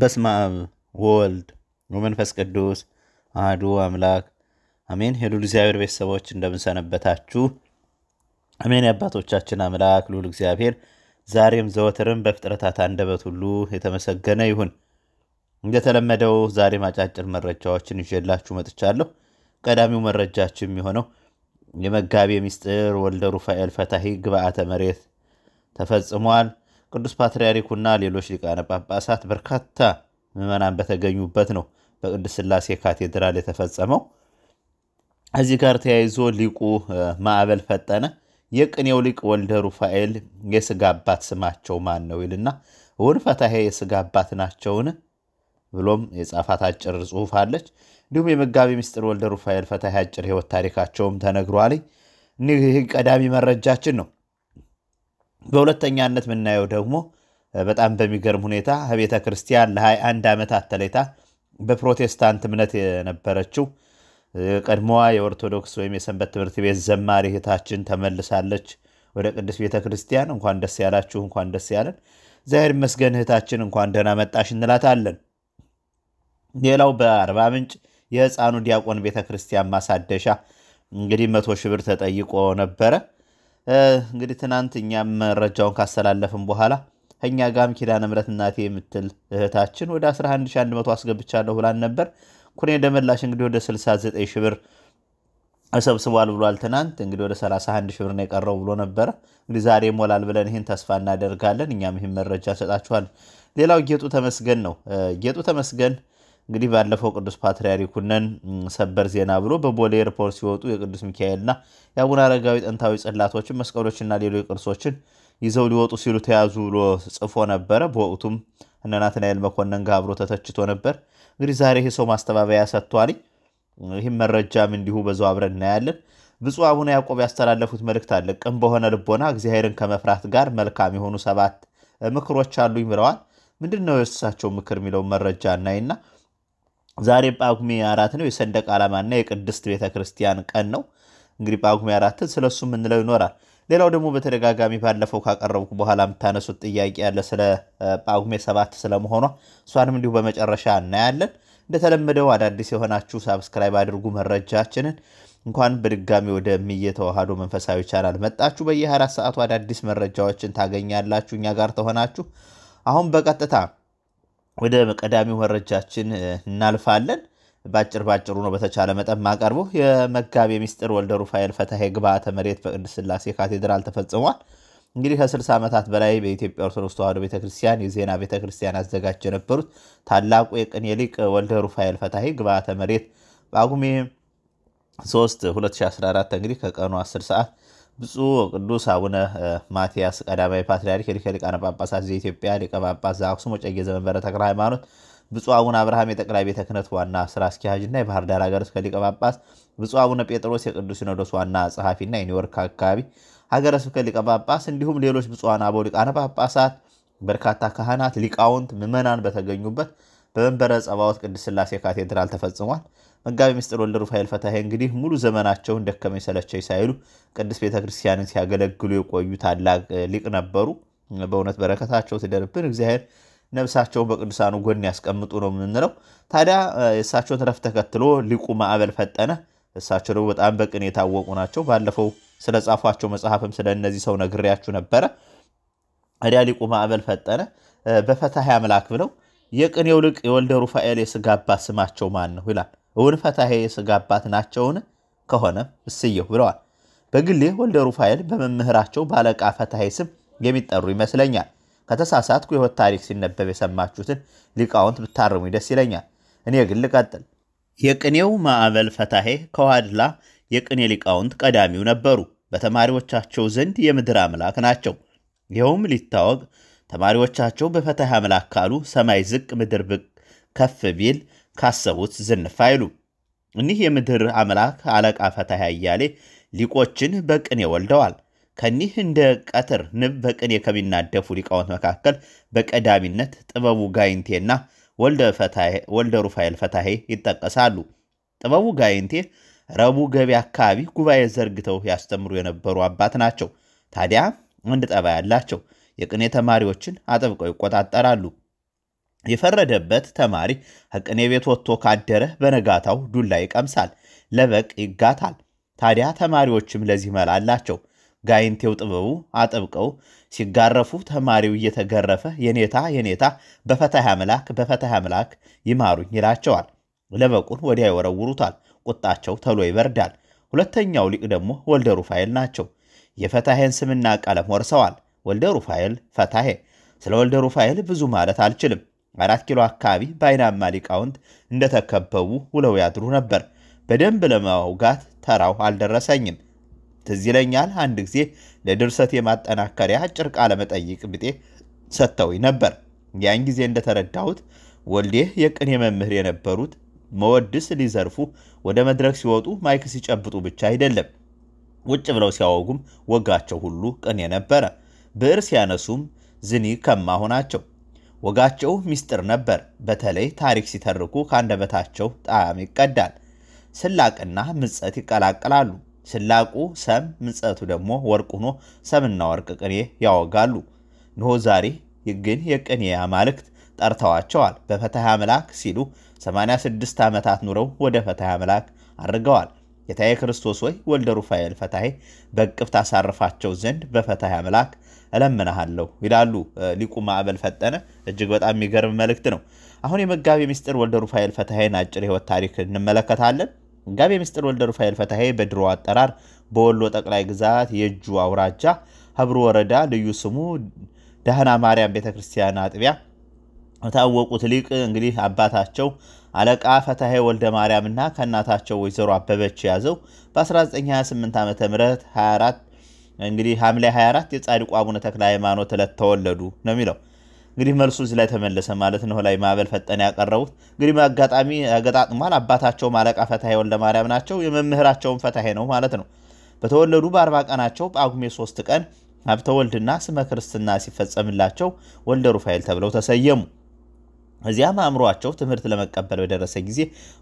በስመ አብ ወወልድ ወመንፈስ ቅዱስ አህዱ አምላክ አሜን። የልዑል እግዚአብሔር ቤተሰቦች እንደምንሰነበታችሁ። አሜን። የአባቶቻችን አምላክ ሉል እግዚአብሔር ዛሬም ዘወትርም በፍጥረታት አንደበት ሁሉ የተመሰገነ ይሁን። እንደተለመደው ዛሬም አጫጭር መረጃዎችን ይዤላችሁ መጥቻለሁ። ቀዳሚው መረጃችን የሚሆነው የመጋቤ ምስጢር ወልደ ሩፋኤል ፈታሒ ግብአተ መሬት ተፈጽሟል። ቅዱስ ፓትርያርኩና ሌሎች ሊቃነ ጳጳሳት በርካታ ምዕመናን በተገኙበት ነው በቅድስት ስላሴ ካቴድራል የተፈጸመው። እዚህ ጋር ተያይዞ ሊቁ ማዕበል ፈጠነ የቅኔው ሊቅ ወልደ ሩፋኤል የስጋ አባት ስማቸው ማን ነው ይልና እውን ፈታሄ የስጋ አባት ናቸውን ብሎም የጻፋት አጭር ጽሑፍ አለች። እንዲሁም የመጋቢ ምስጢር ወልደ ሩፋኤል ፈታሄ አጭር ሕይወት ታሪካቸውም ተነግሯል። እኒህ ቀዳሚ መረጃችን ነው። በሁለተኛነት የምናየው ደግሞ በጣም በሚገርም ሁኔታ ቤተ ክርስቲያን ለ21 ዓመታት ተለይታ በፕሮቴስታንት እምነት የነበረችው ቀድሞዋ የኦርቶዶክስ ወይም የሰንበት ትምህርት ቤት ዘማሪ እህታችን ተመልሳለች ወደ ቅዱስ ቤተ ክርስቲያን። እንኳን ደስ ያላችሁ፣ እንኳን ደስ ያለን። እግዚአብሔር ይመስገን እህታችን፣ እንኳን ደህና መጣሽ እንላታለን። ሌላው በአርባ ምንጭ የህፃኑ ዲያቆን ቤተ ክርስቲያን ማሳደሻ እንግዲህ መቶ ሺህ ብር ተጠይቆ ነበረ። እንግዲህ ትናንት እኛም መረጃውን ካስተላለፍን በኋላ እኛ ጋም ኪዳነ ምሕረት እናቴ የምትል እህታችን ወደ 11100 አስገብቻለሁ ብላን ነበር። ኩኔ ደመላሽ እንግዲህ ወደ 69 ሺህ ብር ብሏል። ትናንት እንግዲህ ወደ 31 ሺህ ብር ነው የቀረው ብሎ ነበረ። እንግዲህ ዛሬ ሞላል ብለን ይህን ተስፋ እናደርጋለን። እኛም ይህን መረጃ እንሰጣችኋለን። ሌላው ጌጡ ተመስገን ነው። ጌጡ ተመስገን እንግዲህ ባለፈው ቅዱስ ፓትርያርኩነን ሰበር ዜና ብሎ በቦሌ ኤርፖርት ሲወጡ የቅዱስ ሚካኤልና የአቡነ አረጋዊ ጥንታዊ ጽላቶችን፣ መስቀሎችና ሌሎች ቅርሶችን ይዘው ሊወጡ ሲሉ ተያዙ ብሎ ጽፎ ነበረ። በወቅቱም እነ ናትናኤል መኮንን ጋር አብሮ ተተችቶ ነበር። እንግዲህ ዛሬ ይህ ሰው ማስተባበያ ሰጥቷል። ይህም መረጃም እንዲሁ በዛው አብረን እናያለን። ብፁዕ አቡነ ያዕቆብ ያስተላለፉት መልእክት አለ። ቅን በሆነ ልቦና እግዚአብሔርን ከመፍራት ጋር መልካም የሆኑ ሰባት ምክሮች አሉኝ ብለዋል። ምንድን ነው የእሳቸው ምክር የሚለው መረጃ እናይና ዛሬ ጳጉሜ አራት ነው። የሰንደቅ ዓላማና የቅድስት ቤተ ክርስቲያን ቀን ነው። እንግዲህ ጳጉሜ አራትን ስለ እሱ የምንለው ይኖራል። ሌላው ደግሞ በተደጋጋሚ ባለፈው ካቀረብኩ በኋላ የምታነሱት ጥያቄ ያለ ስለ ጳጉሜ ሰባት ስለመሆኗ እሷንም እንዲሁ በመጨረሻ እናያለን። እንደተለመደው አዳዲስ የሆናችሁ ሳብስክራይብ አድርጉ። መረጃችንን እንኳን በድጋሚ ወደ ሚየ ተዋህዶ መንፈሳዊ ቻናል መጣችሁ። በየ24 ሰዓቱ አዳዲስ መረጃዎችን ታገኛላችሁ እኛ ጋር ተሆናችሁ። አሁን በቀጥታ ወደ ቀዳሚው መረጃችን እናልፋለን። ባጭር ባጭሩ ነው በተቻለ መጠን ማቀርቡ። የመጋቤ ምስጢር ወልደ ሩፋኤል ፈታሄ ግብአተ መሬት በቅድስት ስላሴ ካቴድራል ተፈጽሟል። እንግዲህ ከ ዓመታት በላይ በኢትዮጵያ ኦርቶዶክስ ተዋሕዶ ቤተክርስቲያን የዜና ቤተክርስቲያን አዘጋጅ የነበሩት ታላቁ የቅኔ ሊቅ ወልደ ሩፋኤል ፈታሄ ግብአተ መሬት በጳጉሜ 3 2014 እንግዲህ ከቀኑ 10 ሰዓት ብፁዕ ቅዱስ አቡነ ማትያስ ቀዳማዊ ፓትርያርክ ሊከ ሊቃነ ጳጳሳት ዘኢትዮጵያ ሊቀ ጳጳስ ዘአክሱም ወጨጌ ዘመንበረ ተክለ ሃይማኖት፣ ብፁዕ አቡነ አብርሃም የጠቅላይ ቤተ ክህነት ዋና ስራ አስኪያጅ እና የባህር ዳር ሀገረ ስብከት ሊቀ ጳጳስ፣ ብፁዕ አቡነ ጴጥሮስ የቅዱስ ሲኖዶስ ዋና ጸሐፊ እና የኒውዮርክ አካባቢ ሀገረ ስብከት ሊቀ ጳጳስ እንዲሁም ሌሎች ብፁዓን አበው ሊቃነ ጳጳሳት፣ በርካታ ካህናት፣ ሊቃውንት፣ ምዕመናን በተገኙበት በመንበረ ጸባዖት ቅድስት ስላሴ ካቴድራል ተፈጽሟል። መጋቢ ምስጢር ወልደ ሩፋኤል ፈታሄ እንግዲህ ሙሉ ዘመናቸውን ደከመኝ ሰለቸኝ ሳይሉ ቅድስት ቤተክርስቲያንን ሲያገለግሉ የቆዩ ታላቅ ሊቅ ነበሩ። በእውነት በረከታቸው ትደርብን። እግዚአብሔር ነብሳቸውን በቅዱሳኑ ጎን ያስቀምጡ ነው የምንለው። ታዲያ የእሳቸውን ረፍት ተከትሎ ሊቁ ማዕበል ፈጠነ። እሳቸው ደግሞ በጣም በቅኔ የታወቁ ናቸው። ባለፈው ስለ ጻፏቸው መጽሐፍም ስለ እነዚህ ሰው ነግሬያችሁ ነበረ። ታዲያ ሊቁ ማዕበል ፈጠነ በፈታሄ አምላክ ብለው የቅኔው ሊቅ የወልደ ሩፋኤል የስጋ አባት ስማቸው ማን ነው ይላል። እውን ፈታሄ የሥጋ አባት ናቸውን? ከሆነ እስየው ብለዋል። በግሌ ወልደ ሩፋኤል በመምህራቸው ባለቃ ፈታሄ ስም የሚጠሩ ይመስለኛል። ከተሳሳትኩ የሕይወት ታሪክ ሲነበብ የሰማችሁትን ሊቃውንት ብታርሙኝ ደስ ይለኛል። እኔ ግን ልቀጥል። የቅኔው ማዕበል ፈታሄ ከዋድላ የቅኔ ሊቃውንት ቀዳሚው ነበሩ። በተማሪዎቻቸው ዘንድ የምድር አምላክ ናቸው። ይኸውም ሊታወቅ ተማሪዎቻቸው በፈታሄ አምላክ ካሉ ሰማይ ዝቅ ምድር ብቅ ከፍ ቢል ካሰቡት ዝንፍ አይሉ። እኒህ የምድር አምላክ አለቃ ፈታህ አያሌ ሊቆችን በቅኔ ወልደዋል። ከኒህ እንደ ቀትር ንብ በቅኔ ከሚናደፉ ሊቃውንት መካከል በቀዳሚነት ጥበቡ ጋይንቴና ወልደ ሩፋኤል ፈታሄ ይጠቀሳሉ። ጥበቡ ጋይንቴ ረቡ ገበያ አካባቢ ጉባኤ ዘርግተው ያስተምሩ የነበሩ አባት ናቸው። ታዲያ አንድ ጠባይ ያላቸው የቅኔ ተማሪዎችን አጥብቀው ይቆጣጠራሉ። የፈረደበት ተማሪ ሕቅን የቤት ወጥቶ ካደረ በነጋታው ዱላ ይቀምሳል፣ ለበቅ ይጋታል። ታዲያ ተማሪዎችም ለዚህ መላ አላቸው። ጋይንቴው ጥበቡ አጥብቀው ሲጋረፉ ተማሪው እየተገረፈ የኔታ የኔታ በፈታህ አምላክ በፈታህ አምላክ ይማሩኝ ይላቸዋል። ለበቁን ወዲያ ይወረውሩታል። ቁጣቸው ተሎ ይበርዳል። ሁለተኛው ሊቅ ደግሞ ወልደ ሩፋኤል ናቸው። የፈታሄን ስምና ቀለም ወርሰዋል። ወልደ ሩፋኤል ፈታሄ። ስለ ወልደ ሩፋኤል ብዙ ማለት አልችልም። አራት ኪሎ አካባቢ በአይናማ ሊቃውንት እንደተከበቡ ውለው ያድሩ ነበር። በደንብ ለማውጋት ተራው አልደረሰኝም። ትዝ ይለኛል አንድ ጊዜ ለድርሰት የማጠናከሪያ አጭር ቃለ መጠይቅ ብጤ ሰጥተውኝ ነበር። ያን ጊዜ እንደተረዳሁት ወልዴ የቅኔ መምህር የነበሩት መወድስ ሊዘርፉ ወደ መድረክ ሲወጡ ማይክ ሲጨብጡ ብቻ አይደለም፣ ውጭ ብለው ሲያወጉም ወጋቸው ሁሉ ቅኔ ነበረ። ብዕር ሲያነሱም ዝኒ ከማሆናቸው ወጋቸው ሚስጥር ነበር። በተለይ ታሪክ ሲተርኩ ከአንደበታቸው ጣዕም ይቀዳል። ስላቅና ምጸት ይቀላቀላሉ። ስላቁ ሰም፣ ምጸቱ ደግሞ ወርቅ ሆኖ ሰምና ወርቅ ቅኔ ያወጋሉ። እንሆ ዛሬ ግን የቅኔ አማልክት ጠርተዋቸዋል። በፈትሐ መልአክ ሲሉ 86 ዓመታት ኑረው ወደ ፈትሐ መልአክ አድርገዋል። ጌታዬ ክርስቶስ ወይ ወልደ ሩፋኤል ፈታሄ በቅፍ ታሳርፋቸው ዘንድ በፈትሐ መልአክ እለምንሃለሁ ይላሉ ሊቁ ማዕበል ፈጠነ። እጅግ በጣም የሚገርም መልእክት ነው። አሁን የመጋቢ ሚስጥር ወልደ ሩፋኤል ፈትሐይን አጭር ህይወት ታሪክ እንመለከታለን። መጋቤ ሚስጥር ወልደ ሩፋኤል ፈትሐ በድሮ አጠራር በወሎ ጠቅላይ ግዛት የእጁ አውራጃ ሀብሩ ወረዳ ልዩ ስሙ ደህና ማርያም ቤተ ክርስቲያን አጥቢያ የታወቁት ሊቅ እንግዲህ አባታቸው አለቃ ፈታሄ ወልደ ማርያምና ከእናታቸው ወይዘሮ አበበች ያዘው በ1928 ዓ ም 24 እንግዲህ ሐምሌ 24 የጻድቁ አቡነ ተክለ ሃይማኖት ዕለት ተወለዱ ነው የሚለው። እንግዲህ መልሱ እዚህ ላይ ተመለሰ ማለት ነው። ላይ ማዕበል ፈጠነ ያቀረቡት እንግዲህ አጋጣሚ ያገጣጥሟል። አባታቸውም አለቃ ፈታ ወልደ ማርያም ናቸው። የመምህራቸውም ፈታሄ ነው ማለት ነው። በተወለዱ በአርባ ቀናቸው ጳጉሜ ሶስት ቀን ሀብተ ወልድና ስመ ክርስትና ሲፈጸምላቸው ወልደ ሩፋኤል ተብለው ተሰየሙ። እዚያም አእምሯቸው ትምህርት ለመቀበል በደረሰ ጊዜ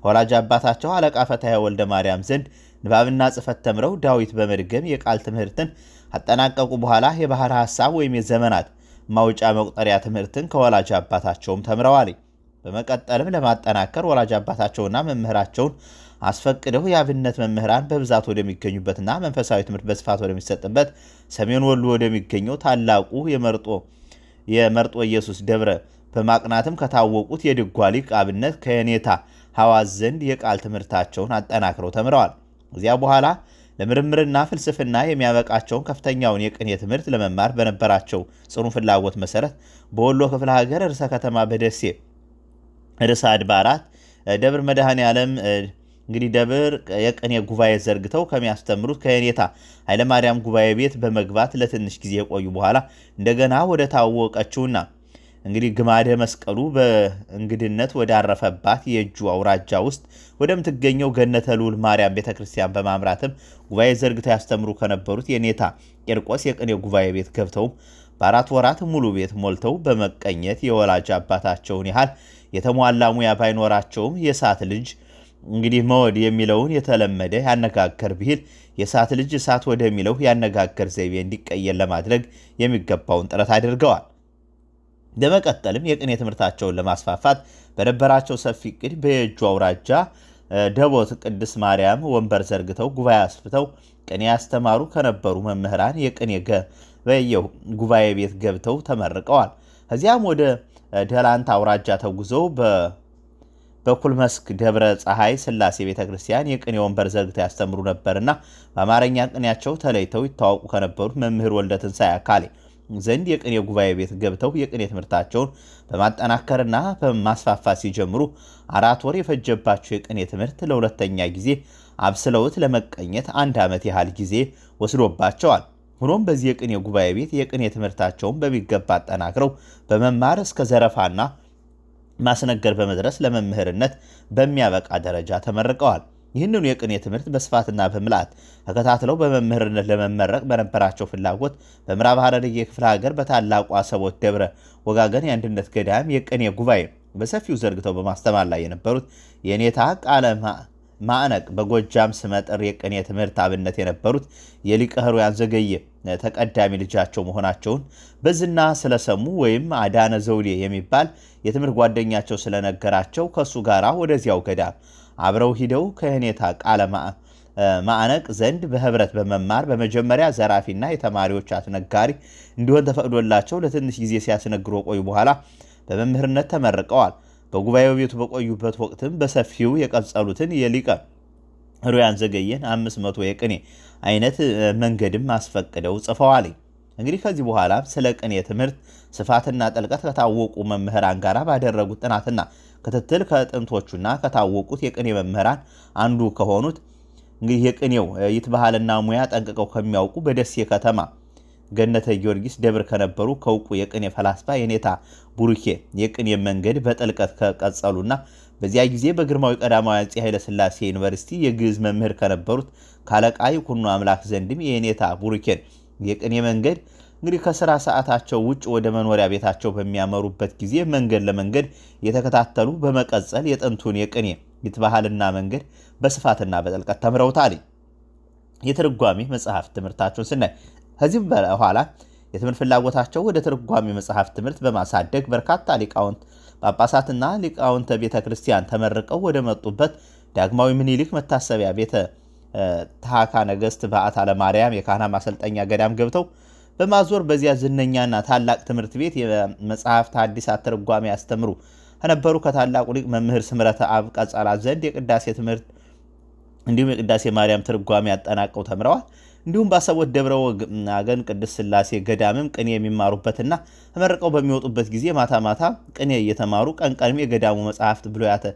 ወላጅ አባታቸው አለቃ ፈትሐ ወልደ ማርያም ዘንድ ንባብና ጽፈት ተምረው ዳዊት በመድገም የቃል ትምህርትን አጠናቀቁ። በኋላ የባሕረ ሐሳብ ወይም የዘመናት ማውጫ መቁጠሪያ ትምህርትን ከወላጅ አባታቸውም ተምረዋል። በመቀጠልም ለማጠናከር ወላጅ አባታቸውና መምህራቸውን አስፈቅደው የአብነት መምህራን በብዛት ወደሚገኙበትና መንፈሳዊ ትምህርት በስፋት ወደሚሰጥበት ሰሜን ወሎ ወደሚገኘው ታላቁ የመርጦ የመርጦ ኢየሱስ ደብረ በማቅናትም ከታወቁት የድጓ ሊቅ አብነት ከየኔታ ሐዋዝ ዘንድ የቃል ትምህርታቸውን አጠናክረው ተምረዋል። ከዚያ በኋላ ለምርምርና ፍልስፍና የሚያበቃቸውን ከፍተኛውን የቅኔ ትምህርት ለመማር በነበራቸው ጽኑ ፍላጎት መሰረት በወሎ ክፍለ ሀገር ርዕሰ ከተማ በደሴ ርዕሰ አድባራት ደብር መድኃኔ ዓለም እንግዲህ ደብር የቅኔ ጉባኤ ዘርግተው ከሚያስተምሩት ከየኔታ ኃይለማርያም ጉባኤ ቤት በመግባት ለትንሽ ጊዜ የቆዩ በኋላ እንደገና ወደ ታወቀችውና እንግዲህ ግማደ መስቀሉ በእንግድነት ወዳረፈባት የእጁ አውራጃ ውስጥ ወደምትገኘው ገነተ ልዑል ማርያም ቤተ ክርስቲያን በማምራትም ጉባኤ ዘርግተው ያስተምሩ ከነበሩት የኔታ ቂርቆስ የቅኔ ጉባኤ ቤት ገብተውም በአራት ወራት ሙሉ ቤት ሞልተው በመቀኘት የወላጅ አባታቸውን ያህል የተሟላ ሙያ ባይኖራቸውም የእሳት ልጅ እንግዲህ መወድ የሚለውን የተለመደ ያነጋገር ብሂል የእሳት ልጅ እሳት ወደሚለው ያነጋገር ዘይቤ እንዲቀየር ለማድረግ የሚገባውን ጥረት አድርገዋል። ለመቀጠልም የቅኔ ትምህርታቸውን ለማስፋፋት በነበራቸው ሰፊ እቅድ በየጁ አውራጃ ደቦት ቅድስት ማርያም ወንበር ዘርግተው ጉባኤ አስፍተው ቅኔ ያስተማሩ ከነበሩ መምህራን የቅኔ በየው ጉባኤ ቤት ገብተው ተመርቀዋል። ከዚያም ወደ ደላንታ አውራጃ ተጉዘው በኩል መስክ ደብረ ፀሐይ ስላሴ ቤተ ክርስቲያን የቅኔ ወንበር ዘርግተው ያስተምሩ ነበርና በአማርኛ ቅኔያቸው ተለይተው ይታወቁ ከነበሩት መምህር ወልደ ትንሳኤ አካሌ ዘንድ የቅኔ ጉባኤ ቤት ገብተው የቅኔ ትምህርታቸውን በማጠናከርና በማስፋፋት ሲጀምሩ አራት ወር የፈጀባቸው የቅኔ ትምህርት ለሁለተኛ ጊዜ አብስለውት ለመቀኘት አንድ ዓመት ያህል ጊዜ ወስዶባቸዋል። ሆኖም በዚህ የቅኔ ጉባኤ ቤት የቅኔ ትምህርታቸውን በሚገባ አጠናክረው በመማር እስከ ዘረፋና ማስነገር በመድረስ ለመምህርነት በሚያበቃ ደረጃ ተመርቀዋል። ይህንኑ የቅኔ ትምህርት በስፋትና በምላት ተከታትለው በመምህርነት ለመመረቅ በነበራቸው ፍላጎት በምዕራብ ሐረርጌ ክፍለ ሀገር በታላቁ አሰቦት ደብረ ወጋገን የአንድነት ገዳም የቅኔ ጉባኤ በሰፊው ዘርግተው በማስተማር ላይ የነበሩት የኔታ ቃለ ማዕነቅ በጎጃም ስመጥር የቅኔ ትምህርት አብነት የነበሩት የሊቀ ሕሩያን ዘገየ ተቀዳሚ ልጃቸው መሆናቸውን በዝና ስለሰሙ ወይም አዳነ ዘውዴ የሚባል የትምህርት ጓደኛቸው ስለነገራቸው ከእሱ ጋር ወደዚያው ገዳም አብረው ሂደው ከህኔታ ቃለ ማዕነቅ ዘንድ በህብረት በመማር በመጀመሪያ ዘራፊና የተማሪዎች አስነጋሪ እንዲሆን ተፈቅዶላቸው ለትንሽ ጊዜ ሲያስነግሩ ቆዩ። በኋላ በመምህርነት ተመርቀዋል። በጉባኤው ቤቱ በቆዩበት ወቅትም በሰፊው የቀጸሉትን የሊቀ ሩያን ዘገየን አምስት መቶ የቅኔ አይነት መንገድም አስፈቅደው ጽፈዋል። እንግዲህ ከዚህ በኋላ ስለ ቅኔ ትምህርት ስፋትና ጥልቀት ከታወቁ መምህራን ጋር ባደረጉት ጥናትና ክትትል ከጥንቶቹና ከታወቁት የቅኔ መምህራን አንዱ ከሆኑት እንግዲህ የቅኔው ይትባህልና ሙያ ጠንቅቀው ከሚያውቁ በደሴ ከተማ ገነተ ጊዮርጊስ ደብር ከነበሩ ከውቁ የቅኔ ፈላስፋ የኔታ ቡሩኬ የቅኔ መንገድ በጥልቀት ከቀጸሉና በዚያ ጊዜ በግርማዊ ቀዳማዊ አፄ ኃይለሥላሴ ዩኒቨርሲቲ የግዕዝ መምህር ከነበሩት ካለቃ ይኩኖ አምላክ ዘንድም የኔታ ቡሩኬን የቅኔ መንገድ እንግዲህ ከስራ ሰዓታቸው ውጭ ወደ መኖሪያ ቤታቸው በሚያመሩበት ጊዜ መንገድ ለመንገድ የተከታተሉ በመቀጸል የጥንቱን የቅኔ የትባህልና መንገድ በስፋትና በጥልቀት ተምረውታል። የትርጓሜ መጽሐፍ ትምህርታቸውን ስናይ ከዚህም በኋላ የትምህርት ፍላጎታቸው ወደ ትርጓሜ መጽሐፍ ትምህርት በማሳደግ በርካታ ሊቃውንት ጳጳሳትና ሊቃውንተ ቤተ ክርስቲያን ተመርቀው ወደ መጡበት ዳግማዊ ምኒልክ መታሰቢያ ቤተ ታካ ነገስት በዓታ ለማርያም የካህና ማሰልጠኛ ገዳም ገብተው በማዞር በዚያ ዝነኛና ታላቅ ትምህርት ቤት የመጽሐፍት ሐዲሳት ትርጓሜ ያስተምሩ ከነበሩ ከታላቁ ሊቅ መምህር ስምረተ አብ ቀጸላ ዘንድ የቅዳሴ ትምህርት እንዲሁም የቅዳሴ ማርያም ትርጓሜ ያጠናቀው ተምረዋል። እንዲሁም ባሰቦት ደብረ አገን ቅድስት ስላሴ ገዳምም ቅኔ የሚማሩበትና ተመርቀው በሚወጡበት ጊዜ ማታ ማታ ቅኔ እየተማሩ ቀን ቀንም የገዳሙ መጽሐፍት ያተ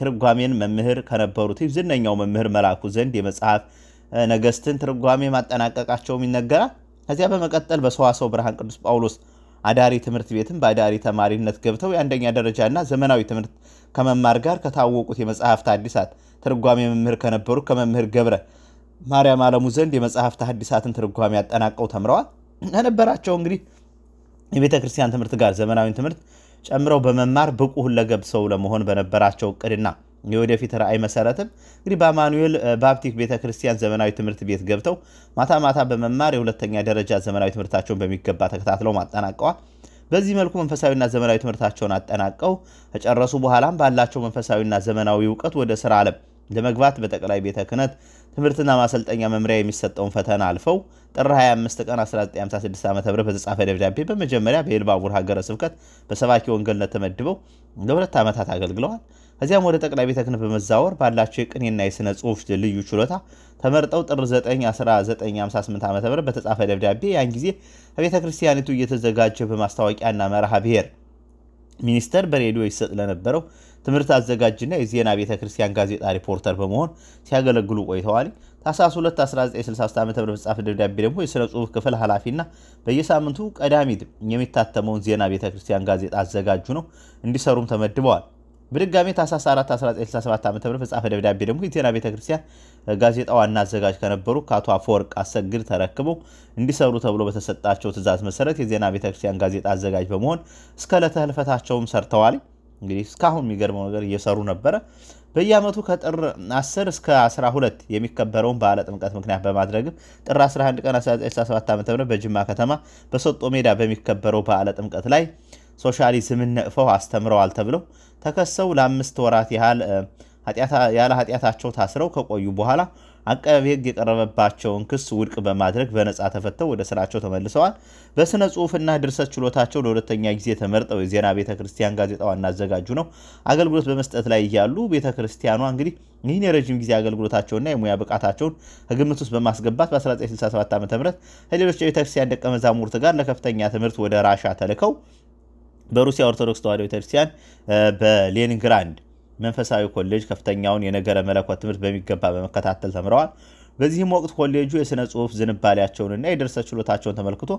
ትርጓሜን መምህር ከነበሩት ዝነኛው መምህር መላኩ ዘንድ የመጽሐፍ ነገስትን ትርጓሜ ማጠናቀቃቸውም ይነገራል። ከዚያ በመቀጠል በሰዋሰው ብርሃን ቅዱስ ጳውሎስ አዳሪ ትምህርት ቤትም በአዳሪ ተማሪነት ገብተው የአንደኛ ደረጃና ዘመናዊ ትምህርት ከመማር ጋር ከታወቁት የመጽሐፍት አዲሳት ትርጓሜ መምህር ከነበሩ ከመምህር ገብረ ማርያም አለሙ ዘንድ የመጽሐፍት አዲሳትን ትርጓሜ ያጠናቀው ተምረዋል። ለነበራቸው እንግዲህ የቤተ ክርስቲያን ትምህርት ጋር ዘመናዊ ትምህርት ጨምረው በመማር ብቁ ሁለገብ ሰው ለመሆን በነበራቸው እቅድና የወደፊት ራእይ መሰረትም እንግዲህ በአማኑኤል ባፕቲክ ቤተ ክርስቲያን ዘመናዊ ትምህርት ቤት ገብተው ማታ ማታ በመማር የሁለተኛ ደረጃ ዘመናዊ ትምህርታቸውን በሚገባ ተከታትለው ማጠናቀዋል። በዚህ መልኩ መንፈሳዊና ዘመናዊ ትምህርታቸውን አጠናቀው ከጨረሱ በኋላም ባላቸው መንፈሳዊና ዘመናዊ እውቀት ወደ ስራ ዓለም ለመግባት በጠቅላይ ቤተ ክህነት ትምህርትና ማሰልጠኛ መምሪያ የሚሰጠውን ፈተና አልፈው ጥር 25 ቀን 1956 ዓ ም በተጻፈ ደብዳቤ በመጀመሪያ በኤልባቡር ሀገረ ስብከት በሰባኪ ወንጌልነት ተመድበው ለሁለት ዓመታት አገልግለዋል። ከዚያም ወደ ጠቅላይ ቤተ ክህነት በመዛወር ባላቸው የቅኔና የሥነ ጽሑፍ ልዩ ችሎታ ተመርጠው ጥር 9 1958 ዓ ም በተጻፈ ደብዳቤ ያን ጊዜ ከቤተ ክርስቲያኒቱ እየተዘጋጀ በማስታወቂያና መርሃ ብሔር ሚኒስተር በሬዲዮ ይሰጥ ለነበረው ትምህርት አዘጋጅና የዜና ቤተ ክርስቲያን ጋዜጣ ሪፖርተር በመሆን ሲያገለግሉ ቆይተዋል። ታኅሳስ 2 1963 ዓ ም በተጻፈ ደብዳቤ ደግሞ የሥነ ጽሑፍ ክፍል ኃላፊና በየሳምንቱ ቀዳሚት የሚታተመውን ዜና ቤተ ክርስቲያን ጋዜጣ አዘጋጁ ነው እንዲሰሩም ተመድበዋል። በድጋሜ ታህሳስ 4 1967 ዓ ም በጻፈ ደብዳቤ ደግሞ የቴና ቤተ ክርስቲያን ጋዜጣ ዋና አዘጋጅ ከነበሩ ከአቶ አፈወርቅ አሰግድ ተረክበው እንዲሰሩ ተብሎ በተሰጣቸው ትእዛዝ መሰረት የዜና ቤተ ክርስቲያን ጋዜጣ አዘጋጅ በመሆን እስከ ዕለተ ህልፈታቸውም ሰርተዋል። እንግዲህ እስካሁን የሚገርመው ነገር እየሰሩ ነበረ። በየአመቱ ከጥር 10 እስከ 12 የሚከበረውን በዓለ ጥምቀት ምክንያት በማድረግም ጥር 11 ቀን 1967 ዓ ም በጅማ ከተማ በሰጦ ሜዳ በሚከበረው በዓለ ጥምቀት ላይ ሶሻሊዝምን ነቅፈው አስተምረዋል ተብለው ተከሰው ለአምስት ወራት ያህል ያለ ኃጢአታቸው ታስረው ከቆዩ በኋላ አቃቤ ሕግ የቀረበባቸውን ክስ ውድቅ በማድረግ በነፃ ተፈተው ወደ ስራቸው ተመልሰዋል። በስነ ጽሁፍና ድርሰት ችሎታቸው ለሁለተኛ ጊዜ ተመርጠው የዜና ቤተ ክርስቲያን ጋዜጣ ዋና አዘጋጁ ነው አገልግሎት በመስጠት ላይ እያሉ ቤተ ክርስቲያኗ እንግዲህ ይህን የረዥም ጊዜ አገልግሎታቸውና የሙያ ብቃታቸውን ከግምት ውስጥ በማስገባት በ1967 ዓ ም ከሌሎች የቤተክርስቲያን ደቀ መዛሙርት ጋር ለከፍተኛ ትምህርት ወደ ራሻ ተልከው በሩሲያ ኦርቶዶክስ ተዋሕዶ ቤተክርስቲያን በሌኒንግራንድ መንፈሳዊ ኮሌጅ ከፍተኛውን የነገረ መለኮት ትምህርት በሚገባ በመከታተል ተምረዋል። በዚህም ወቅት ኮሌጁ የሥነ ጽሑፍ ዝንባሌያቸውንና የድርሰት ችሎታቸውን ተመልክቶ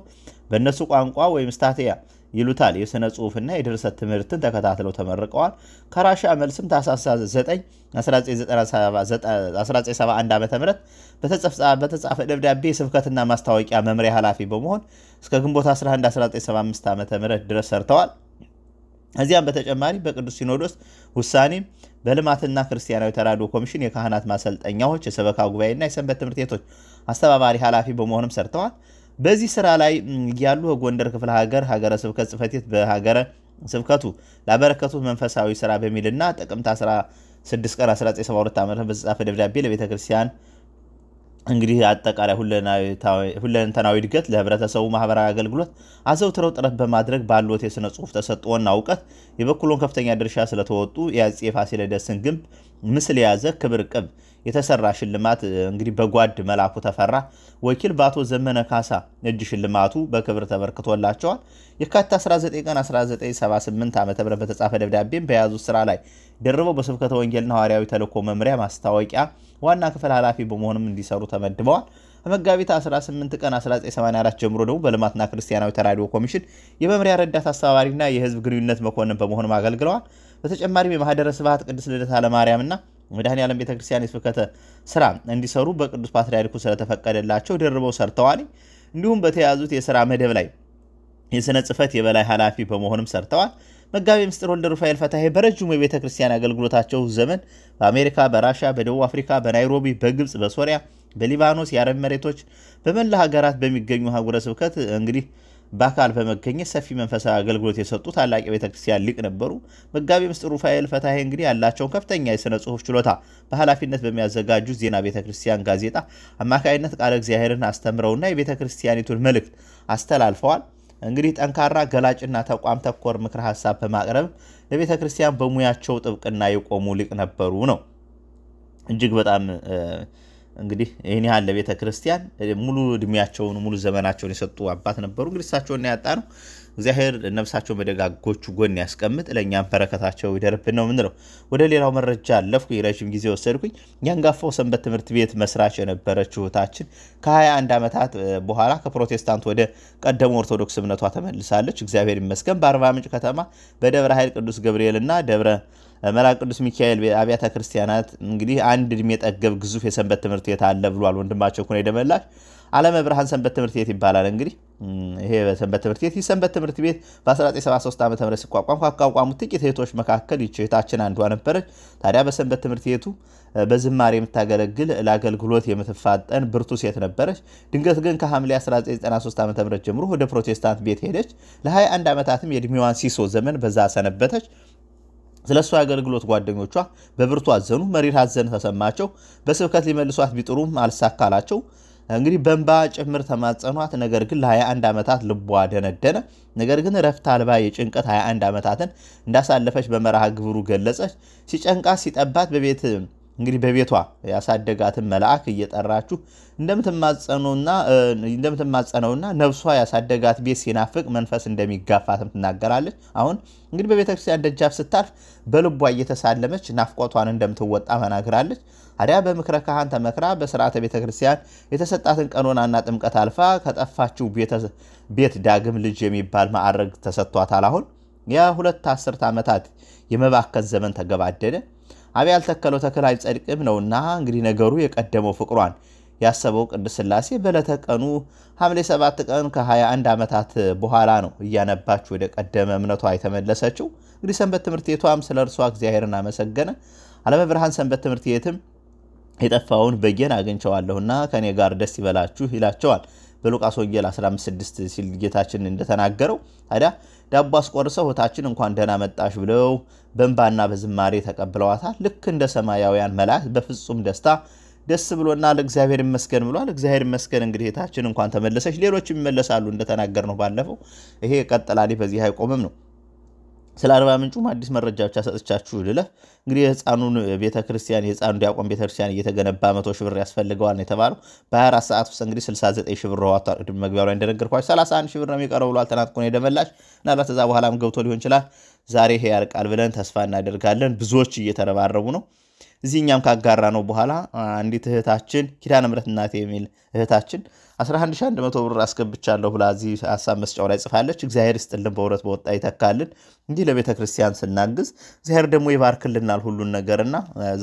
በእነሱ ቋንቋ ወይም ስታቴያ ይሉታል የሥነ ጽሑፍና የድርሰት ትምህርትን ተከታትለው ተመርቀዋል። ከራሻ መልስም ታህሳስ 9 1971 ዓ ም በተጻፈ ደብዳቤ የስብከትና ማስታወቂያ መምሪያ ኃላፊ በመሆን እስከ ግንቦት 11 1975 ዓ ም ድረስ ሰርተዋል። ከዚያም በተጨማሪ በቅዱስ ሲኖዶስ ውሳኔ በልማትና ክርስቲያናዊ ተራድኦ ኮሚሽን የካህናት ማሰልጠኛዎች፣ የሰበካ ጉባኤና የሰንበት ትምህርት ቤቶች አስተባባሪ ኃላፊ በመሆንም ሰርተዋል። በዚህ ስራ ላይ ያሉ የጎንደር ክፍለ ሀገር ሀገረ ስብከት ጽሕፈት ቤት በሀገረ ስብከቱ ላበረከቱት መንፈሳዊ ስራ በሚልና ጥቅምት 16 ቀን 1972 ዓ ም በተጻፈ ደብዳቤ ለቤተ ክርስቲያን እንግዲህ አጠቃላይ ሁለንተናዊ እድገት ለህብረተሰቡ ማህበራዊ አገልግሎት አዘውትረው ጥረት በማድረግ ባሉት የሥነ ጽሁፍ ተሰጥኦና እውቀት የበኩሎን ከፍተኛ ድርሻ ስለተወጡ የአፄ ፋሲለደስን ግንብ ምስል የያዘ ክብር ቅብ የተሰራ ሽልማት እንግዲህ በጓድ መላኩ ተፈራ ወኪል በአቶ ዘመነ ካሳ እጅ ሽልማቱ በክብር ተበርክቶላቸዋል። የካቲት 19 ቀን 1978 ዓ ም በተጻፈ ደብዳቤም በያዙ ስራ ላይ ደርበው በስብከተ ወንጌልና ሐዋርያዊ ተልእኮ መምሪያ ማስታወቂያ ዋና ክፍል ኃላፊ በመሆንም እንዲሰሩ ተመድበዋል። ከመጋቢት 18 ቀን 1984 ጀምሮ ደግሞ በልማትና ክርስቲያናዊ ተራድኦ ኮሚሽን የመምሪያ ረዳት አስተባባሪና የህዝብ ግንኙነት መኮንን በመሆንም አገልግለዋል። በተጨማሪም የማህደረ ስብሐት ቅድስት ልደታ ለማርያምና መድኃኔዓለም ቤተ ክርስቲያን የስብከተ ስራ እንዲሰሩ በቅዱስ ፓትርያርኩ ስለተፈቀደላቸው ደርበው ሰርተዋል። እንዲሁም በተያዙት የስራ መደብ ላይ የሥነ ጽሕፈት የበላይ ኃላፊ በመሆንም ሰርተዋል። መጋቤ ምስጢር ወልደ ሩፋኤል ፈታሄ በረጅሙ የቤተ ክርስቲያን አገልግሎታቸው ዘመን በአሜሪካ፣ በራሻ፣ በደቡብ አፍሪካ፣ በናይሮቢ፣ በግብፅ፣ በሶሪያ፣ በሊባኖስ የአረብ መሬቶች፣ በመላ ሀገራት በሚገኙ አህጉረ ስብከት እንግዲህ በአካል በመገኘት ሰፊ መንፈሳዊ አገልግሎት የሰጡ ታላቅ ቤተክርስቲያን ሊቅ ነበሩ። መጋቤ ምስጢር ሩፋኤል ፈታሄ እንግዲህ ያላቸውን ከፍተኛ የሥነ ጽሑፍ ችሎታ በኃላፊነት በሚያዘጋጁት ዜና ቤተክርስቲያን ጋዜጣ አማካይነት ቃለ እግዚአብሔርን አስተምረውና የቤተክርስቲያኒቱን መልእክት አስተላልፈዋል። እንግዲህ ጠንካራ ገላጭና ተቋም ተኮር ምክረ ሀሳብ በማቅረብ ለቤተ ክርስቲያን በሙያቸው ጥብቅና የቆሙ ሊቅ ነበሩ ነው። እጅግ በጣም እንግዲህ ይህን ያህል ለቤተ ክርስቲያን ሙሉ እድሜያቸውን ሙሉ ዘመናቸውን የሰጡ አባት ነበሩ። እንግዲህ እሳቸውን ያጣ ነው። እግዚአብሔር ነፍሳቸውን በደጋጎቹ ጎን ያስቀምጥ፣ ለእኛም በረከታቸው ይደርብን ነው ምንለው። ወደ ሌላው መረጃ አለፍኩኝ፣ ረዥም ጊዜ ወሰድኩኝ። የአንጋፋው ሰንበት ትምህርት ቤት መስራች የነበረች እህታችን ከ21 ዓመታት በኋላ ከፕሮቴስታንት ወደ ቀደሙ ኦርቶዶክስ እምነቷ ተመልሳለች። እግዚአብሔር ይመስገን። በአርባ ምንጭ ከተማ በደብረ ኃይል ቅዱስ ገብርኤልና ደብረ መራቅ ቅዱስ ሚካኤል አብያተ ክርስቲያናት እንግዲህ አንድ እድሜ ጠገብ ግዙፍ የሰንበት ትምህርት ቤት አለ ብሏል ወንድማቸው ኩን ደመላሽ። አለመ ብርሃን ሰንበት ትምህርት ቤት ይባላል። እንግዲህ ይሄ ሰንበት ትምህርት ቤት ይህ ሰንበት ትምህርት ቤት በ1973 ዓ ም ሲቋቋም ካቋቋሙ ጥቂት እህቶች መካከል ይች እህታችን አንዷ ነበረች። ታዲያ በሰንበት ትምህርት ቤቱ በዝማሬ የምታገለግል ለአገልግሎት የምትፋጠን ብርቱ ሴት ነበረች። ድንገት ግን ከሐምሌ 1993 ዓ ም ጀምሮ ወደ ፕሮቴስታንት ቤት ሄደች። ለ21 ዓመታትም የዕድሜዋን ሲሶ ዘመን በዛ ሰነበተች። ስለ እሷ አገልግሎት ጓደኞቿ በብርቱ አዘኑ። መሪር ሐዘን ተሰማቸው። በስብከት ሊመልሷት ቢጥሩም አልሳካላቸው። እንግዲህ በእንባ ጭምር ተማጸኗት። ነገር ግን ለ21 ዓመታት ልቧ ደነደነ። ነገር ግን ረፍት አልባ የጭንቀት 21 ዓመታትን እንዳሳለፈች በመርሃ ግብሩ ገለጸች። ሲጨንቃት ሲጠባት በቤት እንግዲህ በቤቷ ያሳደጋትን መልአክ እየጠራችሁ እንደምትማጸነውና ነፍሷ ያሳደጋት ቤት ሲናፍቅ መንፈስ እንደሚጋፋትም ትናገራለች። አሁን እንግዲህ በቤተክርስቲያን ደጃፍ ስታልፍ በልቧ እየተሳለመች ናፍቆቷን እንደምትወጣ መናግራለች። አዲያ በምክረ ካህን ተመክራ በስርዓተ ቤተክርስቲያን የተሰጣትን ቀኖናና ጥምቀት አልፋ ከጠፋችው ቤት ዳግም ልጅ የሚባል ማዕረግ ተሰጥቷታል። አሁን የሁለት አስርት ዓመታት የመባከን ዘመን ተገባደደ። አብ ያልተከለው ተክል አይጸድቅም ነውና እንግዲህ ነገሩ የቀደመው ፍቅሯን ያሰበው ቅድስት ስላሴ በዕለተ ቀኑ ሐምሌ 7 ቀን ከ21 ዓመታት በኋላ ነው እያነባች ወደ ቀደመ እምነቷ የተመለሰችው። እንግዲህ ሰንበት ትምህርት ቤቷም ስለ እርሷ እግዚአብሔርን አመሰገነ። አለመብርሃን ብርሃን ሰንበት ትምህርት ቤትም የጠፋውን በጌን አግኝቸዋለሁና ከእኔ ጋር ደስ ይበላችሁ ይላቸዋል። በሉቃስ ወንጌል 15፥6 ሲል ጌታችን እንደተናገረው ታዲያ ዳቦ አስቆርሰው እህታችን እንኳን ደህና መጣሽ ብለው በእንባና በዝማሬ ተቀብለዋታል። ልክ እንደ ሰማያውያን መላእክት በፍጹም ደስታ ደስ ብሎና ለእግዚአብሔር ይመስገን ብሏል። እግዚአብሔር ይመስገን። እንግዲህ እህታችን እንኳን ተመለሰች፣ ሌሎችም ይመለሳሉ እንደተናገር ነው ባለፈው። ይሄ ቀጥላሊ በዚህ አይቆምም ነው ስለ አርባ ምንጩም አዲስ መረጃ ብቻ ሰጥቻችሁ ልለፍ። እንግዲህ የህፃኑን ቤተክርስቲያን የህፃኑ ዲያቆን ቤተክርስቲያን እየተገነባ መቶ ሺህ ብር ያስፈልገዋል ነው የተባለው። በ24 ሰዓት ውስጥ እንግዲህ 69 ሺህ ብር መግቢያ ላይ እንደነገርኳችሁ 31 ሺህ ብር ነው የሚቀረው ብሏል። ተናጥቆ ነው የደመላሽ። ምናልባት ከዛ በኋላም ገብቶ ሊሆን ይችላል። ዛሬ ይሄ ያርቃል ብለን ተስፋ እናደርጋለን። ብዙዎች እየተረባረቡ ነው። እዚህ እኛም ካጋራ ነው በኋላ አንዲት እህታችን ኪዳነ ምሕረት እናቴ የሚል እህታችን 11100 ብር አስገብቻለሁ ብላ እዚህ ሀሳብ መስጫው ላይ ጽፋለች። እግዚአብሔር ይስጥልን፣ በውረት በወጣ ይተካልን። እንዲህ ለቤተ ክርስቲያን ስናግዝ እግዚአብሔር ደግሞ ይባርክልናል ሁሉን ነገርና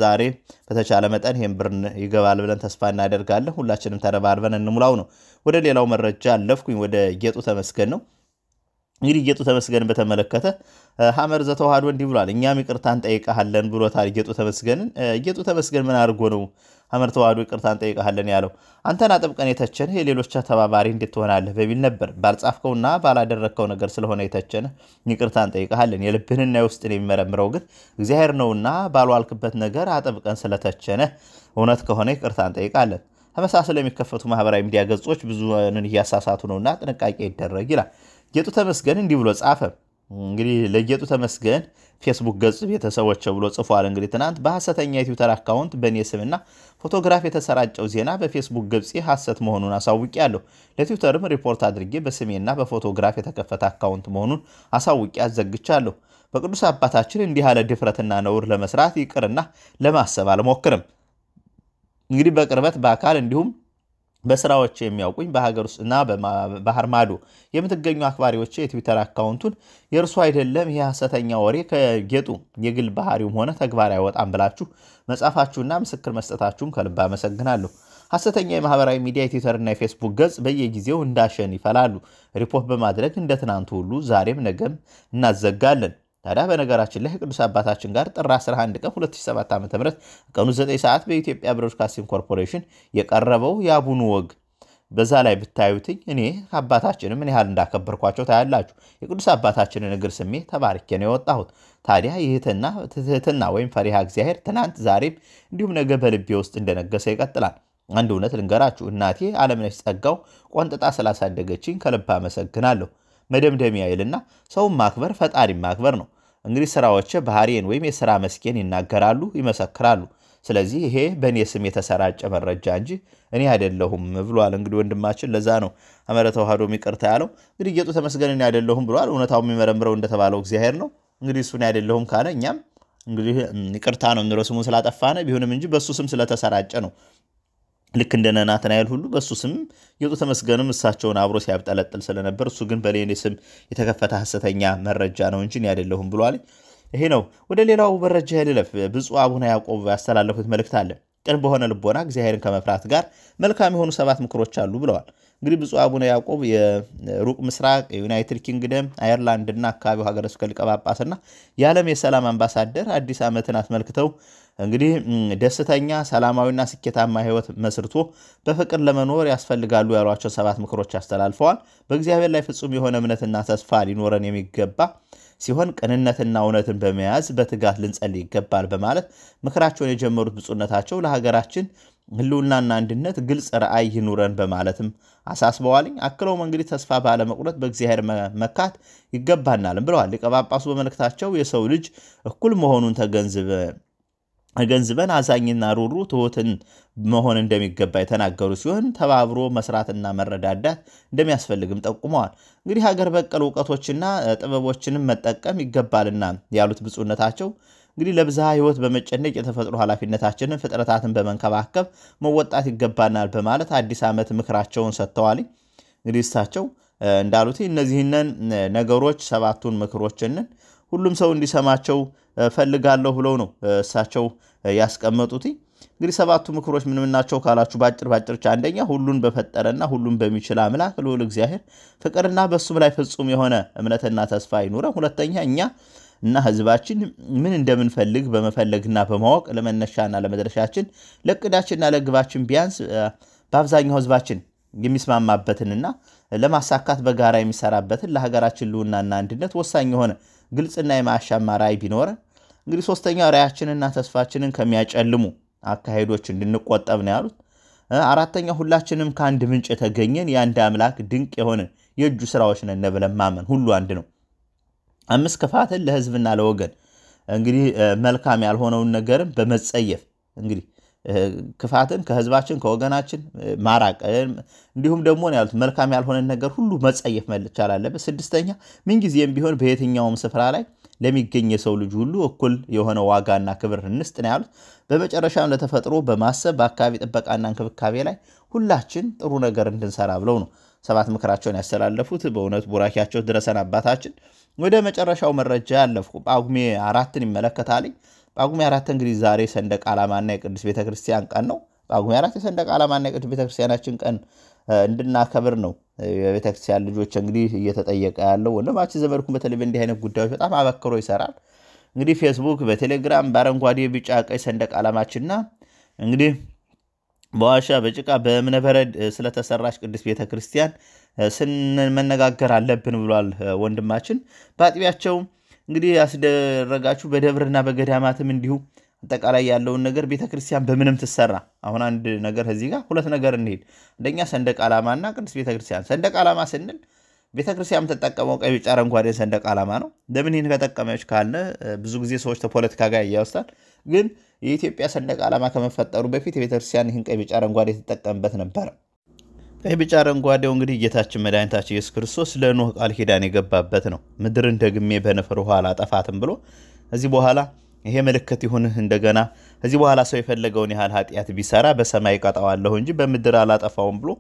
ዛሬ በተቻለ መጠን ይህን ብር ይገባል ብለን ተስፋ እናደርጋለን። ሁላችንም ተረባርበን እንሙላው ነው። ወደ ሌላው መረጃ አለፍኩኝ። ወደ ጌጡ ተመስገን ነው። እንግዲህ ጌጡ ተመስገን በተመለከተ ሀመር ዘተዋህዶ እንዲህ ብሏል። እኛም ይቅርታን ጠይቀሃለን ብሎታል ጌጡ ተመስገንን። ጌጡ ተመስገን ምን አድርጎ ነው አመር ተዋህዶ ይቅርታ እንጠይቀሃለን ያለው አንተን አጥብቀን የተችን የሌሎች ተባባሪ እንዴት ትሆናለህ በሚል ነበር። ባልጻፍከውና ባላደረግከው ነገር ስለሆነ የተችን ይቅርታ እንጠይቀሃለን። የልብህንና የውስጥን የሚመረምረው ግን እግዚአብሔር ነውና ባልዋልክበት ነገር አጥብቀን ስለተቸንህ እውነት ከሆነ ይቅርታ እንጠይቃለን። ተመሳስለ የሚከፈቱ ማህበራዊ ሚዲያ ገጾች ብዙንን እያሳሳቱ ነውና ጥንቃቄ ይደረግ ይላል። ጌጡ ተመስገን እንዲህ ብሎ ጻፈ። እንግዲህ ለጌጡ ተመስገን ፌስቡክ ገጽ ቤተሰቦች ብሎ ጽፏል። እንግዲህ ትናንት በሐሰተኛ የትዊተር አካውንት በእኔ ስምና ፎቶግራፍ የተሰራጨው ዜና በፌስቡክ ገጼ ሐሰት መሆኑን አሳውቄያለሁ። ለትዊተርም ሪፖርት አድርጌ በስሜና በፎቶግራፍ የተከፈተ አካውንት መሆኑን አሳውቂ አዘግቻለሁ። በቅዱስ አባታችን እንዲህ ያለ ድፍረትና ነውር ለመስራት ይቅርና ለማሰብ አልሞክርም። እንግዲህ በቅርበት በአካል እንዲሁም በስራዎች የሚያውቁኝ በሀገር ውስጥ እና ባህር ማዶ የምትገኙ አክባሪዎች የትዊተር አካውንቱን የእርሱ አይደለም ይህ ሐሰተኛ ወሬ ከጌጡ የግል ባህሪውም ሆነ ተግባር አይወጣም ብላችሁ መጻፋችሁና ምስክር መስጠታችሁም ከልብ አመሰግናለሁ። ሐሰተኛ የማህበራዊ ሚዲያ የትዊተርና የፌስቡክ ገጽ በየጊዜው እንዳሸን ይፈላሉ። ሪፖርት በማድረግ እንደ ትናንቱ ሁሉ ዛሬም ነገም እናዘጋለን። ታዲያ በነገራችን ላይ ከቅዱስ አባታችን ጋር ጥር 11 ቀን 2007 ዓ ም ቀኑ 9 ሰዓት በኢትዮጵያ ብሮድካስቲንግ ኮርፖሬሽን የቀረበው የአቡኑ ወግ በዛ ላይ ብታዩትኝ እኔ አባታችን ምን ያህል እንዳከበርኳቸው ታያላችሁ። የቅዱስ አባታችንን እግር ስሜ ተባርኬ ነው የወጣሁት። ታዲያ ይህትና ትህትና ወይም ፈሪሃ እግዚአብሔር ትናንት ዛሬም እንዲሁም ነገ በልቤ ውስጥ እንደነገሰ ይቀጥላል። አንድ እውነት ልንገራችሁ፣ እናቴ አለምነች ጸጋው ቆንጥጣ ስላሳደገችኝ ከልብ አመሰግናለሁ። መደምደሚያ ይልና ሰውን ማክበር ፈጣሪ ማክበር ነው። እንግዲህ ስራዎች ባህሪን ወይም የስራ መስኬን ይናገራሉ፣ ይመሰክራሉ። ስለዚህ ይሄ በእኔ ስም የተሰራጨ መረጃ እንጂ እኔ አይደለሁም ብሏል። እንግዲህ ወንድማችን ለዛ ነው አመረ ተዋህዶ ይቅርታ ያለው። እንግዲህ ጌጡ ተመስገን እኔ አይደለሁም ብሏል። እውነታው የሚመረምረው እንደተባለው እግዚአብሔር ነው። እንግዲህ እሱ እኔ አይደለሁም ካለ እኛም እንግዲህ ይቅርታ ነው እንለው ስሙን ስላጠፋነ ቢሆንም እንጂ በእሱ ስም ስለተሰራጨ ነው ልክ እንደ ናትናኤል ሁሉ በእሱ ስም የጡ ተመስገንም እሳቸውን አብሮ ሲያብጠለጥል ስለነበር እሱ ግን በሌኔ ስም የተከፈተ ሐሰተኛ መረጃ ነው እንጂ ያደለሁም ብሏል። ይሄ ነው። ወደ ሌላው መረጃ ልለፍ። ብፁዕ አቡነ ያዕቆብ ያስተላለፉት መልእክት አለ። ቅን በሆነ ልቦና እግዚአብሔርን ከመፍራት ጋር መልካም የሆኑ ሰባት ምክሮች አሉ ብለዋል። እንግዲህ ብፁዕ አቡነ ያዕቆብ የሩቅ ምስራቅ የዩናይትድ ኪንግደም አየርላንድና አካባቢው ሀገረ ስብከት ሊቀ ጳጳስና የዓለም የሰላም አምባሳደር አዲስ ዓመትን አስመልክተው እንግዲህ ደስተኛ ሰላማዊና ስኬታማ ህይወት መስርቶ በፍቅር ለመኖር ያስፈልጋሉ ያሏቸው ሰባት ምክሮች አስተላልፈዋል። በእግዚአብሔር ላይ ፍጹም የሆነ እምነትና ተስፋ ሊኖረን የሚገባ ሲሆን ቅንነትና እውነትን በመያዝ በትጋት ልንጸልይ ይገባል በማለት ምክራቸውን የጀመሩት ብፁዕነታቸው ለሀገራችን ህልውናና አንድነት ግልጽ ራዕይ ይኑረን በማለትም አሳስበዋልኝ። አክለውም እንግዲህ ተስፋ ባለመቁረጥ በእግዚአብሔር መካት ይገባናልም ብለዋል። ሊቀ ጳጳሱ በመልእክታቸው የሰው ልጅ እኩል መሆኑን ተገንዝበ ገንዝበን አዛኝና ሩሩ ትሁትን መሆን እንደሚገባ የተናገሩ ሲሆን ተባብሮ መስራትና መረዳዳት እንደሚያስፈልግም ጠቁመዋል። እንግዲህ ሀገር በቀል እውቀቶችና ጥበቦችንም መጠቀም ይገባልና ያሉት ብፁዕነታቸው እንግዲህ ለብዝሃ ህይወት በመጨነቅ የተፈጥሮ ኃላፊነታችንን ፍጥረታትን በመንከባከብ መወጣት ይገባናል በማለት አዲስ ዓመት ምክራቸውን ሰጥተዋል። እንግዲህ እሳቸው እንዳሉት እነዚህንን ነገሮች ሰባቱን ምክሮችንን ሁሉም ሰው እንዲሰማቸው ፈልጋለሁ ብለው ነው እሳቸው ያስቀመጡት። እንግዲህ ሰባቱ ምክሮች ምንምናቸው ካላችሁ ባጭር ባጭር፣ አንደኛ ሁሉን በፈጠረና ሁሉን በሚችል አምላክ ልዑል እግዚአብሔር ፍቅርና በሱም ላይ ፍጹም የሆነ እምነትና ተስፋ አይኑረን። ሁለተኛ እኛ እና ህዝባችን ምን እንደምንፈልግ በመፈለግና በማወቅ ለመነሻና ለመድረሻችን ለእቅዳችንና ለግባችን ቢያንስ በአብዛኛው ህዝባችን የሚስማማበትንና ለማሳካት በጋራ የሚሰራበትን ለሀገራችን ልውናና አንድነት ወሳኝ የሆነ ግልጽና የማያሻማ ራዕይ ቢኖር እንግዲህ ሶስተኛው ራዕያችንና ተስፋችንን ከሚያጨልሙ አካሄዶች እንድንቆጠብ ነው ያሉት። አራተኛ ሁላችንም ከአንድ ምንጭ የተገኘን የአንድ አምላክ ድንቅ የሆነ የእጁ ስራዎች ነን ብለን ማመን ሁሉ አንድ ነው። አምስት ክፋትን ለህዝብና ለወገን እንግዲህ መልካም ያልሆነውን ነገርም በመጸየፍ እንግዲህ ክፋትን ከህዝባችን ከወገናችን ማራቅ እንዲሁም ደግሞ ያሉት መልካም ያልሆነን ነገር ሁሉ መጸየፍ መቻል አለበት። ስድስተኛ ምንጊዜም ቢሆን በየትኛውም ስፍራ ላይ ለሚገኝ የሰው ልጅ ሁሉ እኩል የሆነ ዋጋና ክብር እንስጥ ነው ያሉት። በመጨረሻም ለተፈጥሮ በማሰብ በአካባቢ ጥበቃና እንክብካቤ ላይ ሁላችን ጥሩ ነገር እንድንሰራ ብለው ነው ሰባት ምክራቸውን ያስተላለፉት። በእውነት ቡራኪያቸው ድረሰን አባታችን። ወደ መጨረሻው መረጃ ያለፍኩ ጳጉሜ አራትን ይመለከታልኝ። ጳጉሜ አራት እንግዲህ ዛሬ ሰንደቅ ዓላማና የቅዱስ ቤተክርስቲያን ቀን ነው። ጳጉሜ አራት የሰንደቅ ዓላማና የቅዱስ ቤተክርስቲያናችን ቀን እንድናከብር ነው የቤተክርስቲያን ልጆች እንግዲህ እየተጠየቀ ያለው። ወንድማችን ዘመድኩን በተለይ በእንዲህ አይነት ጉዳዮች በጣም አበክሮ ይሰራል። እንግዲህ ፌስቡክ፣ በቴሌግራም በአረንጓዴ ቢጫ ቀይ ሰንደቅ ዓላማችንና እንግዲህ በዋሻ በጭቃ በእብነ ስለተሰራች ቅድስት ቤተክርስቲያን ስንመነጋገር አለብን ብሏል ወንድማችን በአጥቢያቸው እንግዲህ ያስደረጋችሁ በደብርና በገዳማትም እንዲሁ አጠቃላይ ያለውን ነገር ቤተክርስቲያን በምንም ትሰራ። አሁን አንድ ነገር እዚህ ጋር ሁለት ነገር እንሄድ። አንደኛ ሰንደቅ ዓላማና ቅድስት ቤተክርስቲያን። ሰንደቅ ዓላማ ስንል ቤተክርስቲያን የምትጠቀመው ቀይ፣ ቢጫ፣ አረንጓዴ ሰንደቅ ዓላማ ነው። ለምን ይህን ከጠቀመች ካልነ ብዙ ጊዜ ሰዎች ከፖለቲካ ጋር እያወስታል። ግን የኢትዮጵያ ሰንደቅ ዓላማ ከመፈጠሩ በፊት የቤተክርስቲያን ይህን ቀይ፣ ቢጫ፣ አረንጓዴ የተጠቀምበት ነበረ። ቀይ ቢጫ አረንጓዴው እንግዲህ ጌታችን መድኃኒታችን ኢየሱስ ክርስቶስ ለኖህ ቃል ኪዳን የገባበት ነው። ምድርን ደግሜ በነፈር ውሃ አላጠፋትም ብሎ እዚህ በኋላ ይሄ ምልክት ይሁንህ እንደገና እዚህ በኋላ ሰው የፈለገውን ያህል ኃጢአት ቢሰራ በሰማይ ቀጣዋለሁ እንጂ በምድር አላጠፋውም ብሎ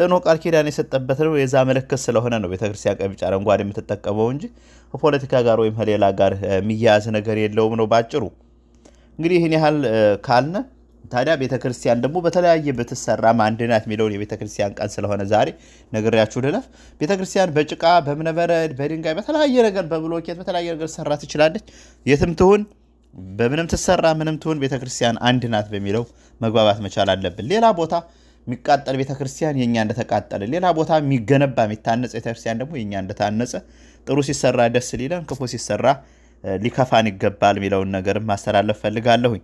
ለኖህ ቃል ኪዳን የሰጠበት ነው። የዛ ምልክት ስለሆነ ነው ቤተክርስቲያን ቀይ ቢጫ አረንጓዴ የምትጠቀመው እንጂ ከፖለቲካ ጋር ወይም ከሌላ ጋር የሚያያዝ ነገር የለውም ነው ባጭሩ። እንግዲህ ይህን ያህል ካልነ ታዲያ ቤተ ክርስቲያን ደግሞ በተለያየ ብትሰራ አንድ ናት የሚለውን የቤተ ክርስቲያን ቀን ስለሆነ ዛሬ ነግሬያችሁ ልለፍ። ቤተ ክርስቲያን በጭቃ በእብነበረድ በድንጋይ በተለያየ ነገር በብሎኬት በተለያየ ነገር ሰራ ትችላለች። የትም ትሁን በምንም ትሰራ ምንም ትሁን ቤተ ክርስቲያን አንድ ናት በሚለው መግባባት መቻል አለብን። ሌላ ቦታ የሚቃጠል ቤተ ክርስቲያን የእኛ እንደተቃጠለ፣ ሌላ ቦታ የሚገነባ የሚታነጽ ቤተ ክርስቲያን ደግሞ የእኛ እንደታነጸ፣ ጥሩ ሲሰራ ደስ ሊለን፣ ክፉ ሲሰራ ሊከፋን ይገባል የሚለውን ነገር ማስተላለፍ ፈልጋለሁኝ።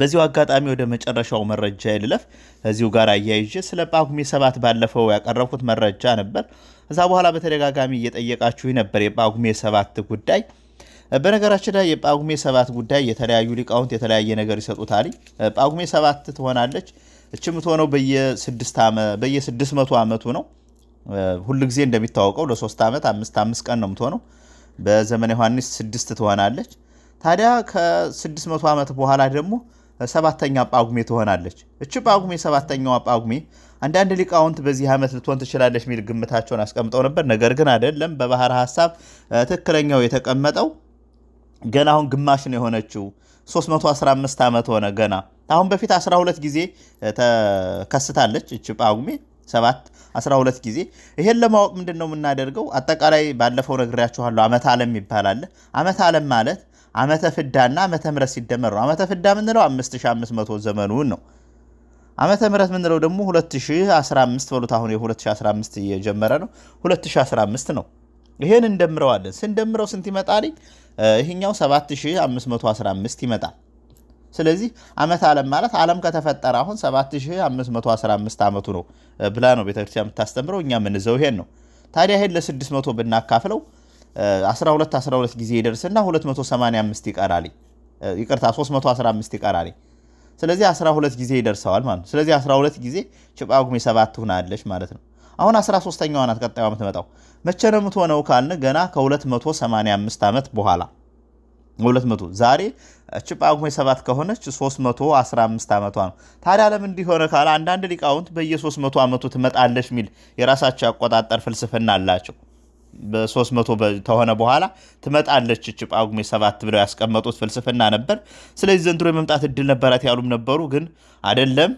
በዚሁ አጋጣሚ ወደ መጨረሻው መረጃ ይልለፍ። ከዚሁ ጋር አያይዤ ስለ ጳጉሜ ሰባት ባለፈው ያቀረብኩት መረጃ ነበር። እዛ በኋላ በተደጋጋሚ እየጠየቃችሁ ነበር የጳጉሜ ሰባት ጉዳይ። በነገራችን ላይ የጳጉሜ ሰባት ጉዳይ የተለያዩ ሊቃውንት የተለያየ ነገር ይሰጡታል። ጳጉሜ ሰባት ትሆናለች። እች የምትሆነው በየስድስት መቶ ዓመቱ ነው። ሁል ጊዜ እንደሚታወቀው ለሶስት ዓመት አምስት አምስት ቀን ነው የምትሆነው። በዘመነ ዮሐንስ ስድስት ትሆናለች። ታዲያ ከ600 ዓመት በኋላ ደግሞ ሰባተኛ ጳጉሜ ትሆናለች። እች ጳጉሜ ሰባተኛዋ ጳጉሜ አንዳንድ ሊቃውንት በዚህ ዓመት ልትሆን ትችላለች የሚል ግምታቸውን አስቀምጠው ነበር። ነገር ግን አይደለም። በባህር ሀሳብ ትክክለኛው የተቀመጠው ገና አሁን ግማሽ ነው የሆነችው። 315 ዓመት ሆነ ገና። አሁን በፊት 12 ጊዜ ተከስታለች እች ጳጉሜ ሰባት 12 ጊዜ። ይሄን ለማወቅ ምንድን ነው የምናደርገው? አጠቃላይ ባለፈው ነግሬያችኋለሁ። ዓመት ዓለም ይባላል። ዓመት ዓለም ማለት ዓመተ ፍዳና ዓመተ ምሕረት ሲደመር ነው። ዓመተ ፍዳ ምንለው 5500 ዘመኑን ነው። ዓመተ ምሕረት ምንለው ደግሞ 2015 በሉት። አሁን የ2015 እየጀመረ ነው። 2015 ነው። ይሄን እንደምረዋለን። ስንደምረው ስንት ይመጣል? ይሄኛው 7515 ይመጣል። ስለዚህ ዓመት ዓለም ማለት ዓለም ከተፈጠረ አሁን 7515 ዓመቱ ነው ብላ ነው ቤተክርስቲያን የምታስተምረው። እኛ ምንዘው ይሄን ነው። ታዲያ ይሄን ለ600 ብናካፍለው 12 12 ጊዜ ይደርስና 285 ይቀራል። ይቅርታ 315 ይቀራል። ስለዚህ 12 ጊዜ ይደርሰዋል ማለት ነው። ስለዚህ 12 ጊዜ ጭጳጉሜ ሰባት ትሆናለች ማለት ነው። አሁን 13ኛዋ ናት ቀጣዩ የምትመጣው መቼ ነው የምትሆነው ካልን ገና ከ285 ዓመት በኋላ 200 ዛሬ ጉሜ 7 ከሆነች 315 ዓመቷ ነው። ታዲያ ለምን እንዲሆነ ካለ አንዳንድ ሊቃውንት በየ300 ዓመቱ ትመጣለች የሚል የራሳቸው አቆጣጠር ፍልስፍና አላቸው። በሶስት መቶ ተሆነ በኋላ ትመጣለች እች ጳጉሜ ሰባት ብለው ያስቀመጡት ፍልስፍና ነበር። ስለዚህ ዘንድሮ የመምጣት እድል ነበራት ያሉም ነበሩ። ግን አደለም።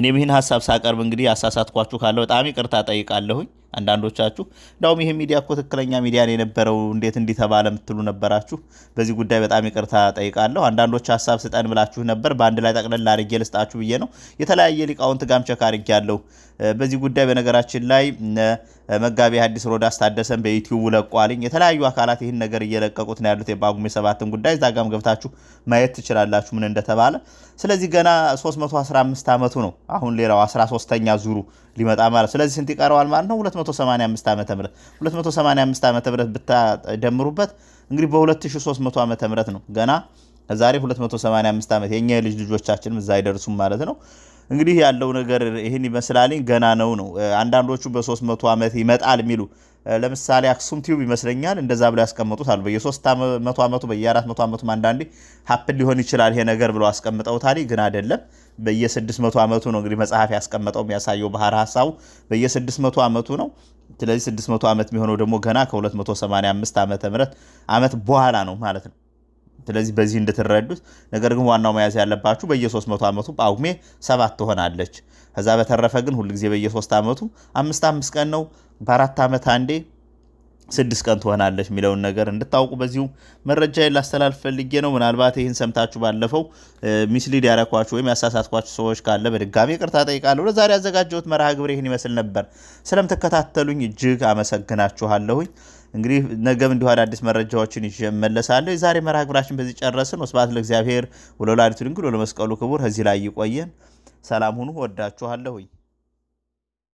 እኔም ይህን ሀሳብ ሳቀርብ እንግዲህ አሳሳትኳችሁ ካለው በጣም ይቅርታ ጠይቃለሁኝ። አንዳንዶቻችሁ እንዳውም ይህ ሚዲያ እኮ ትክክለኛ ሚዲያ ነው የነበረው እንዴት እንዲተባለ ተባለ የምትሉ ነበራችሁ። በዚህ ጉዳይ በጣም ይቅርታ ጠይቃለሁ። አንዳንዶች ሀሳብ ስጠን ብላችሁ ነበር። በአንድ ላይ ጠቅለል አድርጌ ልስጣችሁ ብዬ ነው። የተለያየ ሊቃውንት ጋም ቸክ ያለው በዚህ ጉዳይ። በነገራችን ላይ መጋቢ ሀዲስ ሮዳስ ታደሰን በዩቲዩብ ለቋልኝ የተለያዩ አካላት ይህን ነገር እየለቀቁት ነው ያሉት። የጳጉሜ ሰባትን ጉዳይ እዛ ጋም ገብታችሁ ማየት ትችላላችሁ ምን እንደተባለ። ስለዚህ ገና 315 ዓመቱ ነው። አሁን ሌላው 13ተኛ ዙሩ ሊመጣ ማለት ስለዚህ ስንት ይቀረዋል ማለት ነው? 285 ዓመተ ምህረት 285 ዓመተ ምህረት ብታደምሩበት እንግዲህ በ2300 ዓመተ ምህረት ነው ገና ዛሬ 285 ዓመት የእኛ የልጅ ልጆቻችንም እዛ አይደርሱም ማለት ነው። እንግዲህ ያለው ነገር ይህን ይመስላልኝ። ገና ነው ነው አንዳንዶቹ በ300 ዓመት ይመጣል የሚሉ ለምሳሌ አክሱም ቲዩብ ይመስለኛል እንደዛ ብለው ያስቀምጡት አሉ። በየ300 ዓመቱ በየ400 ዓመቱ አንዳንዴ ሀፕን ሊሆን ይችላል ይሄ ነገር ብሎ አስቀምጠውታል። ግን አይደለም። በየ600 ዓመቱ ነው እንግዲህ መጽሐፍ ያስቀመጠው የሚያሳየው ባህር ሀሳቡ በየ600 ዓመቱ ነው። ስለዚህ 600 ዓመት የሚሆነው ደግሞ ገና ከ285 ዓመተ ምህረት ዓመት በኋላ ነው ማለት ነው። ስለዚህ በዚህ እንድትረዱት ነገር ግን ዋናው መያዝ ያለባችሁ በየ300 ዓመቱ ጳጉሜ ሰባት ትሆናለች። ከዛ በተረፈ ግን ሁልጊዜ በየ3 ዓመቱ አምስት አምስት ቀን ነው። በአራት ዓመት አንዴ ስድስት ቀን ትሆናለች የሚለውን ነገር እንድታውቁ በዚሁ መረጃ ላስተላልፍ ፈልጌ ነው። ምናልባት ይህን ሰምታችሁ ባለፈው ሚስሊድ ያረኳችሁ ወይም ያሳሳትኳችሁ ሰዎች ካለ በድጋሚ ቅርታ ጠይቃለሁ። ለዛሬ ያዘጋጀሁት መርሃ ግብር ይህን ይመስል ነበር። ስለምትከታተሉኝ እጅግ አመሰግናችኋለሁኝ። እንግዲህ ነገም እንዲሁ አዳዲስ መረጃዎችን ይመለሳለሁ። የዛሬ መርሃ ግብራችን በዚህ ጨረስን። ወስብሐት ለእግዚአብሔር ወለወላዲቱ ድንግል ወለመስቀሉ ክቡር። ከዚህ ላይ ይቆየን። ሰላም ሁኑ። ወዳችኋለሁኝ።